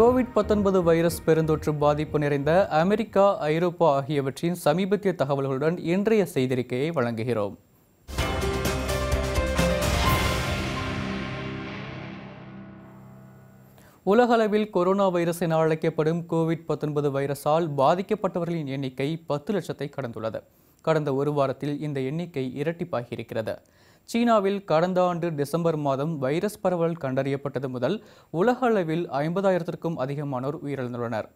Covid பத்தொன்பது virus பெருந்தொற்று பாதிப்பு நிறைந்த அமெரிக்கா ஐரோப்பா ஆகியவற்றின் சமீபத்திய தகவல்களுடன் இன்றைய செய்தறிக்கையை வழங்குகிறோம் உலகளவில் கொரோனா வைரஸ் என அழைக்கப்படும் கோவிட் பத்தொன்பது வைரஸால் பாதிக்கப்பட்டவர்களின் எண்ணிக்கை பத்து லட்சத்தை கடந்துள்ளது கடந்த ஒரு வாரத்தில் இந்த எண்ணிக்கை இரட்டிப்பாகியிருக்கிறது சீனாவில் கடந்த ஆண்டு டிசம்பர் மாதம் வைரஸ் பரவல் கண்டறியப்பட்டது முதல் உலக அளவில் ஐம்பதாயிரத்திற்கும் அதிகமானோர் உயிரிழந்துள்ளனர்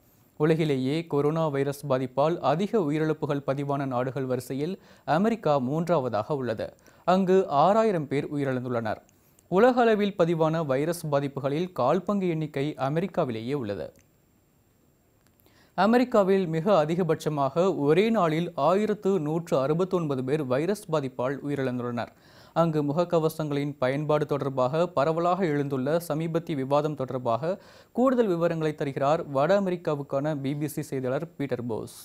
உலகிலேயே கொரோனா வைரஸ் பாதிப்பால் அதிக உயிரிழப்புகள் பதிவான நாடுகள் வரிசையில் அமெரிக்கா மூன்றாவதாக உள்ளது அங்கு ஆறாயிரம் பேர் உயிரிழந்துள்ளனர் உலக அளவில் பதிவான வைரஸ் பாதிப்புகளில் கால்பங்கு எண்ணிக்கை அமெரிக்காவிலேயே உள்ளது அமெரிக்காவில் மிக அதிகபட்சமாக ஒரே நாளில் ஆயிரத்து நூற்று அறுபத்தொன்பது பேர் வைரஸ் பாதிப்பால் உயிரிழந்துள்ளனர் அங்கு முகக்கவசங்களின் பயன்பாடு தொடர்பாக பரவலாக எழுந்துள்ள சமீபத்திய விவாதம் தொடர்பாக கூடுதல் விவரங்களை தருகிறார் வட அமெரிக்காவுக்கான பிபிசி செய்தியாளர் பீட்டர் போஸ்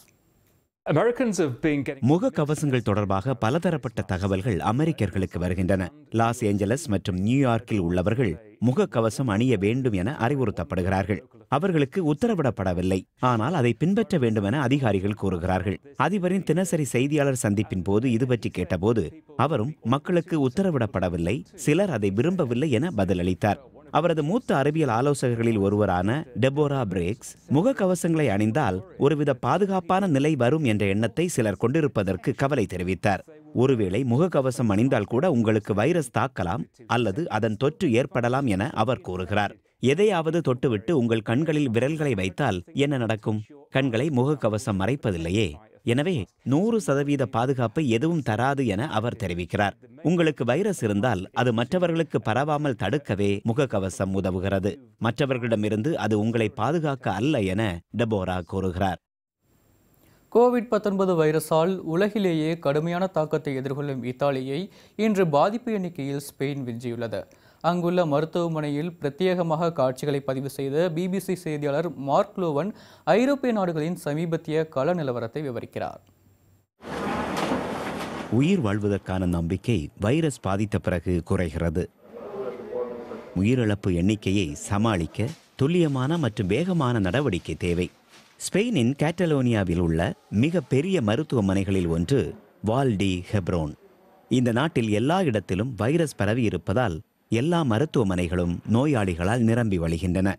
முக கவசங்கள் தொடர்பாக பலதரப்பட்ட தகவல்கள் அமெரிக்கர்களுக்கு வருகின்றன லாஸ் ஏஞ்சலஸ் மற்றும் நியூயார்க்கில் உள்ளவர்கள் முக கவசம் அணிய வேண்டும் என அறிவுறுத்தப்படுகிறார்கள் அவர்களுக்கு உத்தரவிடப்படவில்லை ஆனால் அதை பின்பற்ற வேண்டும் என அதிகாரிகள் கூறுகிறார்கள் அதிபரின் தினசரி செய்தியாளர் சந்திப்பின் போது இது பற்றி கேட்டபோது அவரும் மக்களுக்கு உத்தரவிடப்படவில்லை சிலர் அதை விரும்பவில்லை என பதிலளித்தார் அவரது மூத்த அறிவியல் ஆலோசகர்களில் ஒருவரான டெபோரா பிரேக்ஸ் முகக்கவசங்களை அணிந்தால் ஒருவித பாதுகாப்பான நிலை வரும் என்ற எண்ணத்தை சிலர் கொண்டிருப்பதற்கு கவலை தெரிவித்தார் ஒருவேளை முகக்கவசம் அணிந்தால் கூட உங்களுக்கு வைரஸ் தாக்கலாம் அல்லது அதன் தொற்று ஏற்படலாம் என அவர் கூறுகிறார் எதையாவது தொட்டுவிட்டு உங்கள் கண்களில் விரல்களை வைத்தால் என்ன நடக்கும் கண்களை முகக்கவசம் மறைப்பதில்லையே எனவே நூறு சதவீத பாதுகாப்பை எதுவும் தராது என அவர் தெரிவிக்கிறார் உங்களுக்கு வைரஸ் இருந்தால் அது மற்றவர்களுக்கு பரவாமல் தடுக்கவே முகக்கவசம் உதவுகிறது மற்றவர்களிடமிருந்து அது உங்களை பாதுகாக்க அல்ல என டெபோரா கூறுகிறார் கோவிட் பத்தொன்பது வைரஸால் உலகிலேயே கடுமையான தாக்கத்தை எதிர்கொள்ளும் இத்தாலியை இன்று பாதிப்பு எண்ணிக்கையில் ஸ்பெயின் விஞ்சியுள்ளது அங்குள்ள மருத்துவமனையில் பிரத்யேகமாக காட்சிகளை பதிவு செய்த பிபிசி செய்தியாளர் மார்க் லோவன் ஐரோப்பிய நாடுகளின் சமீபத்திய கள நிலவரத்தை விவரிக்கிறார் உயிர் வாழ்வதற்கான நம்பிக்கை வைரஸ் பாதித்த பிறகு குறைகிறது உயிரிழப்பு எண்ணிக்கையை சமாளிக்க துல்லியமான மற்றும் வேகமான நடவடிக்கை தேவை ஸ்பெயினின் கேட்டலோனியாவில் உள்ள மிக பெரிய மருத்துவமனைகளில் ஒன்று வால்டி ஹெப்ரோன் இந்த நாட்டில் எல்லா இடத்திலும் வைரஸ் பரவி இருப்பதால் எல்லா மருத்துவமனைகளும் நோயாளிகளால் நிரம்பி வழிகின்றன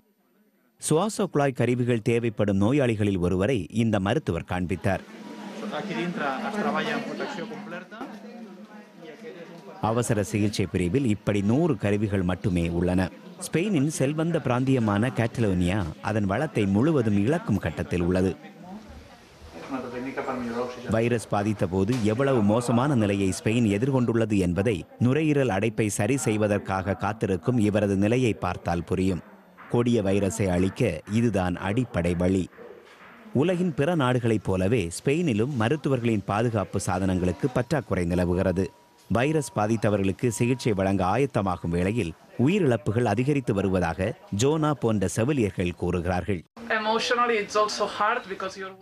சுவாச குழாய் கருவிகள் தேவைப்படும் நோயாளிகளில் ஒருவரை இந்த மருத்துவர் காண்பித்தார் அவசர சிகிச்சை பிரிவில் இப்படி நூறு கருவிகள் மட்டுமே உள்ளன ஸ்பெயினின் செல்வந்த பிராந்தியமான கேட்டலோனியா அதன் வளத்தை முழுவதும் இழக்கும் கட்டத்தில் உள்ளது வைரஸ் பாதித்த போது எவ்வளவு மோசமான நிலையை ஸ்பெயின் எதிர்கொண்டுள்ளது என்பதை நுரையீரல் அடைப்பை சரி செய்வதற்காக காத்திருக்கும் இவரது நிலையை பார்த்தால் புரியும் கொடிய வைரஸை அழிக்க இதுதான் அடிப்படை வழி உலகின் பிற நாடுகளைப் போலவே ஸ்பெயினிலும் மருத்துவர்களின் பாதுகாப்பு சாதனங்களுக்கு பற்றாக்குறை நிலவுகிறது வைரஸ் பாதித்தவர்களுக்கு சிகிச்சை வழங்க ஆயத்தமாகும் வேளையில் உயிரிழப்புகள் அதிகரித்து வருவதாக ஜோனா போன்ற செவிலியர்கள் கூறுகிறார்கள்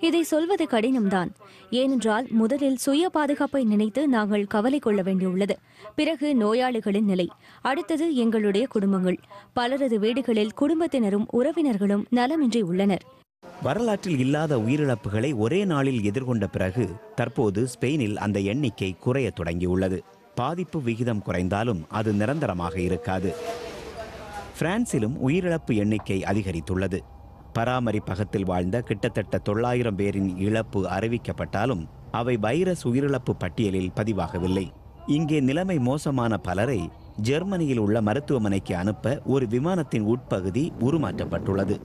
இதை சொல்வது கடினம்தான் ஏனென்றால் முதலில் சுய பாதுகாப்பை நினைத்து நாங்கள் கவலை கொள்ள வேண்டியுள்ளது பிறகு நோயாளிகளின் நிலை அடுத்தது எங்களுடைய குடும்பங்கள் பலரது வீடுகளில் குடும்பத்தினரும் உறவினர்களும் நலமின்றி உள்ளனர் வரலாற்றில் இல்லாத உயிரிழப்புகளை ஒரே நாளில் எதிர்கொண்ட பிறகு தற்போது ஸ்பெயினில் அந்த எண்ணிக்கை குறைய தொடங்கியுள்ளது பாதிப்பு விகிதம் குறைந்தாலும் அது நிரந்தரமாக இருக்காது பிரான்சிலும் உயிரிழப்பு எண்ணிக்கை அதிகரித்துள்ளது பராமரிப்பகத்தில் வாழ்ந்த கிட்டத்தட்ட தொள்ளாயிரம் பேரின் இழப்பு அறிவிக்கப்பட்டாலும் அவை வைரஸ் உயிரிழப்பு பட்டியலில் பதிவாகவில்லை இங்கே நிலைமை மோசமான பலரை ஜெர்மனியில் உள்ள மருத்துவமனைக்கு அனுப்ப ஒரு விமானத்தின் உட்பகுதி உருமாற்றப்பட்டுள்ளது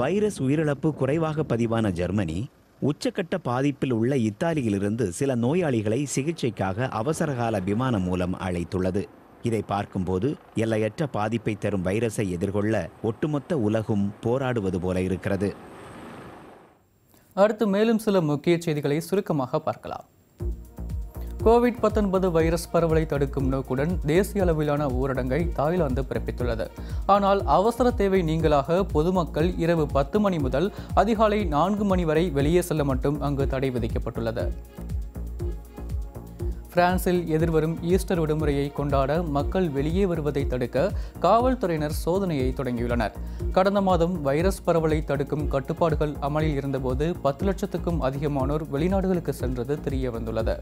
வைரஸ் உயிரிழப்பு குறைவாக பதிவான ஜெர்மனி உச்சக்கட்ட பாதிப்பில் உள்ள இத்தாலியிலிருந்து சில நோயாளிகளை சிகிச்சைக்காக அவசரகால விமானம் மூலம் அழைத்துள்ளது இதை பார்க்கும்போது எல்லையற்ற பாதிப்பை தரும் வைரஸை எதிர்கொள்ள ஒட்டுமொத்த உலகும் போராடுவது போல இருக்கிறது அடுத்து மேலும் சில முக்கிய செய்திகளை சுருக்கமாக பார்க்கலாம் கோவிட் பத்தொன்பது வைரஸ் பரவலை தடுக்கும் நோக்குடன் தேசிய அளவிலான ஊரடங்கை தாய்லாந்து பிறப்பித்துள்ளது ஆனால் அவசர தேவை நீங்களாக பொதுமக்கள் இரவு பத்து மணி முதல் அதிகாலை நான்கு மணி வரை வெளியே செல்ல மட்டும் அங்கு தடை விதிக்கப்பட்டுள்ளது பிரான்சில் எதிர்வரும் ஈஸ்டர் விடுமுறையை கொண்டாட மக்கள் வெளியே வருவதை தடுக்க காவல்துறையினர் சோதனையை தொடங்கியுள்ளனர் கடந்த மாதம் வைரஸ் பரவலை தடுக்கும் கட்டுப்பாடுகள் அமலில் இருந்தபோது பத்து லட்சத்துக்கும் அதிகமானோர் வெளிநாடுகளுக்கு சென்றது தெரிய வந்துள்ளது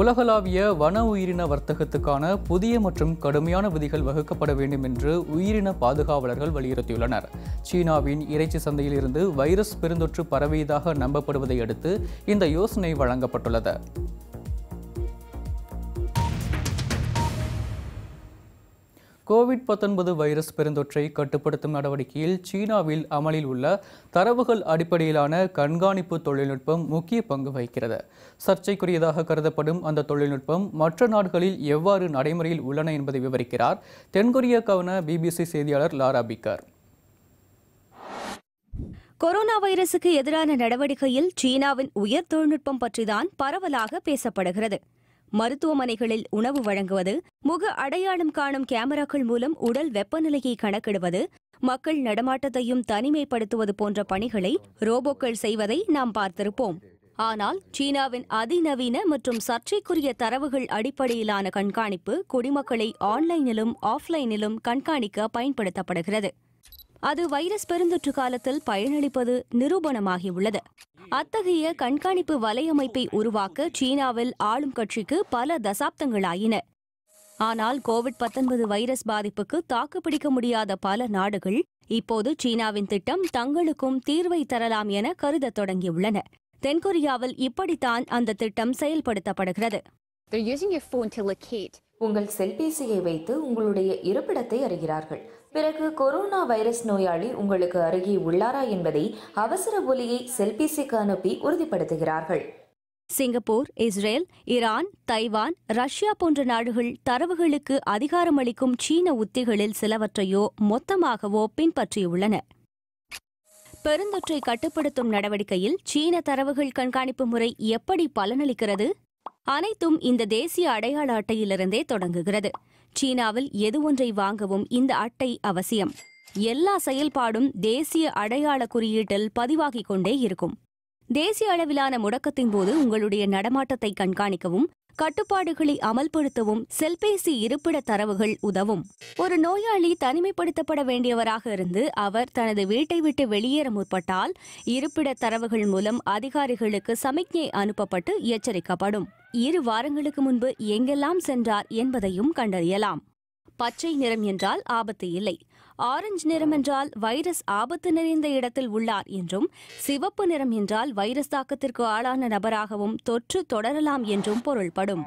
உலகளாவிய வன உயிரின வர்த்தகத்துக்கான புதிய மற்றும் கடுமையான விதிகள் வகுக்கப்பட வேண்டும் என்று உயிரின பாதுகாவலர்கள் வலியுறுத்தியுள்ளனர் சீனாவின் இறைச்சி சந்தையில் இருந்து வைரஸ் பெருந்தொற்று பரவியதாக நம்பப்படுவதை அடுத்து இந்த யோசனை வழங்கப்பட்டுள்ளது கோவிட் பத்தொன்பது வைரஸ் பெருந்தொற்றை கட்டுப்படுத்தும் நடவடிக்கையில் சீனாவில் அமலில் உள்ள தரவுகள் அடிப்படையிலான கண்காணிப்பு தொழில்நுட்பம் முக்கிய பங்கு வகிக்கிறது சர்ச்சைக்குரியதாக கருதப்படும் அந்த தொழில்நுட்பம் மற்ற நாடுகளில் எவ்வாறு நடைமுறையில் உள்ளன என்பதை விவரிக்கிறார் தென்கொரிய கவன பிபிசி செய்தியாளர் லாரா பிக்கர் கொரோனா வைரசுக்கு எதிரான நடவடிக்கையில் சீனாவின் உயர் தொழில்நுட்பம் பற்றிதான் பரவலாக பேசப்படுகிறது மருத்துவமனைகளில் உணவு வழங்குவது முக அடையாளம் காணும் கேமராக்கள் மூலம் உடல் வெப்பநிலையை கணக்கிடுவது மக்கள் நடமாட்டத்தையும் தனிமைப்படுத்துவது போன்ற பணிகளை ரோபோக்கள் செய்வதை நாம் பார்த்திருப்போம் ஆனால் சீனாவின் அதிநவீன மற்றும் சர்ச்சைக்குரிய தரவுகள் அடிப்படையிலான கண்காணிப்பு குடிமக்களை ஆன்லைனிலும் ஆஃப்லைனிலும் கண்காணிக்க பயன்படுத்தப்படுகிறது அது வைரஸ் பெருந்தொற்று காலத்தில் பயனளிப்பது நிரூபணமாகியுள்ளது அத்தகைய கண்காணிப்பு வலையமைப்பை உருவாக்க சீனாவில் ஆளும் கட்சிக்கு பல தசாப்தங்களாயின ஆனால் கோவிட் பத்தொன்பது வைரஸ் பாதிப்புக்கு தாக்குப்பிடிக்க முடியாத பல நாடுகள் இப்போது சீனாவின் திட்டம் தங்களுக்கும் தீர்வை தரலாம் என கருத தொடங்கியுள்ளன தென்கொரியாவில் இப்படித்தான் அந்த திட்டம் செயல்படுத்தப்படுகிறது உங்கள் செல்பேசியை வைத்து உங்களுடைய இருப்பிடத்தை அறிகிறார்கள் பிறகு கொரோனா வைரஸ் நோயாளி உங்களுக்கு அருகே உள்ளாரா என்பதை அவசர ஒலியை செல்பேசிக்கு அனுப்பி உறுதிப்படுத்துகிறார்கள் Singapore Israel Iran Taiwan Russia போன்ற நாடுகள் தரவுகளுக்கு அதிகாரமளிக்கும் சீன உத்திகளில் சிலவற்றையோ மொத்தமாகவோ பின்பற்றியுள்ளன பெருந்தொற்றை கட்டுப்படுத்தும் நடவடிக்கையில் சீன தரவுகள் கண்காணிப்பு முறை எப்படி பலனளிக்கிறது அனைத்தும் இந்த தேசிய அடையாள அட்டையிலிருந்தே தொடங்குகிறது சீனாவில் எது ஒன்றை வாங்கவும் இந்த அட்டை அவசியம் எல்லா செயல்பாடும் தேசிய அடையாள குறியீட்டில் பதிவாகிக் கொண்டே இருக்கும் தேசிய அளவிலான முடக்கத்தின் போது உங்களுடைய நடமாட்டத்தை கண்காணிக்கவும் கட்டுப்பாடுகளை அமல்படுத்தவும் செல்பேசி இருப்பிட தரவுகள் உதவும் ஒரு நோயாளி தனிமைப்படுத்தப்பட வேண்டியவராக இருந்து அவர் தனது வீட்டை விட்டு வெளியேற முற்பட்டால் இருப்பிட தரவுகள் மூலம் அதிகாரிகளுக்கு சமிக்ஞை அனுப்பப்பட்டு எச்சரிக்கப்படும் இரு வாரங்களுக்கு முன்பு எங்கெல்லாம் சென்றார் என்பதையும் கண்டறியலாம் பச்சை நிறம் என்றால் ஆபத்து இல்லை ஆரஞ்சு நிறம் என்றால் வைரஸ் ஆபத்து நிறைந்த இடத்தில் உள்ளார் என்றும் சிவப்பு நிறம் என்றால் வைரஸ் தாக்கத்திற்கு ஆளான நபராகவும் தொற்று தொடரலாம் என்றும் பொருள்படும்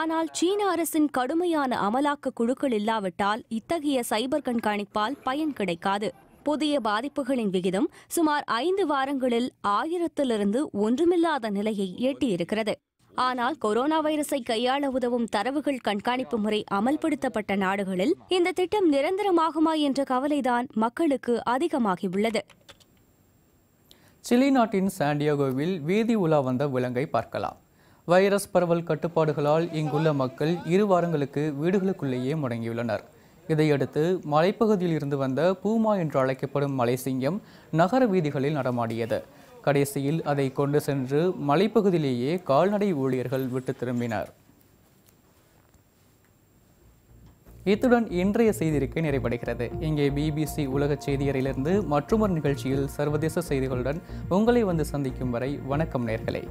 ஆனால் சீன அரசின் கடுமையான அமலாக்க குழுக்கள் இல்லாவிட்டால் இத்தகைய சைபர் கண்காணிப்பால் பயன் கிடைக்காது புதிய பாதிப்புகளின் விகிதம் சுமார் ஐந்து வாரங்களில் ஆயிரத்திலிருந்து ஒன்றுமில்லாத நிலையை எட்டியிருக்கிறது ஆனால் கொரோனா வைரஸை கையாள உதவும் தரவுகள் கண்காணிப்பு முறை அமல்படுத்தப்பட்ட நாடுகளில் இந்த திட்டம் நிரந்தரமாகுமா என்ற கவலைதான் மக்களுக்கு அதிகமாகியுள்ளது சிலி நாட்டின் சாண்டியாகோவில் வீதி உலா வந்த விலங்கை பார்க்கலாம் வைரஸ் பரவல் கட்டுப்பாடுகளால் இங்குள்ள மக்கள் இரு வாரங்களுக்கு வீடுகளுக்குள்ளேயே முடங்கியுள்ளனர் இதையடுத்து மலைப்பகுதியில் இருந்து வந்த பூமா என்று அழைக்கப்படும் மலைசிங்கம் நகர வீதிகளில் நடமாடியது கடைசியில் அதை கொண்டு சென்று மலைப்பகுதியிலேயே கால்நடை ஊழியர்கள் விட்டு திரும்பினர் இத்துடன் இன்றைய செய்திருக்கை நிறைவடைகிறது இங்கே பிபிசி உலக செய்தியறையிலிருந்து மற்றொரு நிகழ்ச்சியில் சர்வதேச செய்திகளுடன் உங்களை வந்து சந்திக்கும் வரை வணக்கம் நேர்களே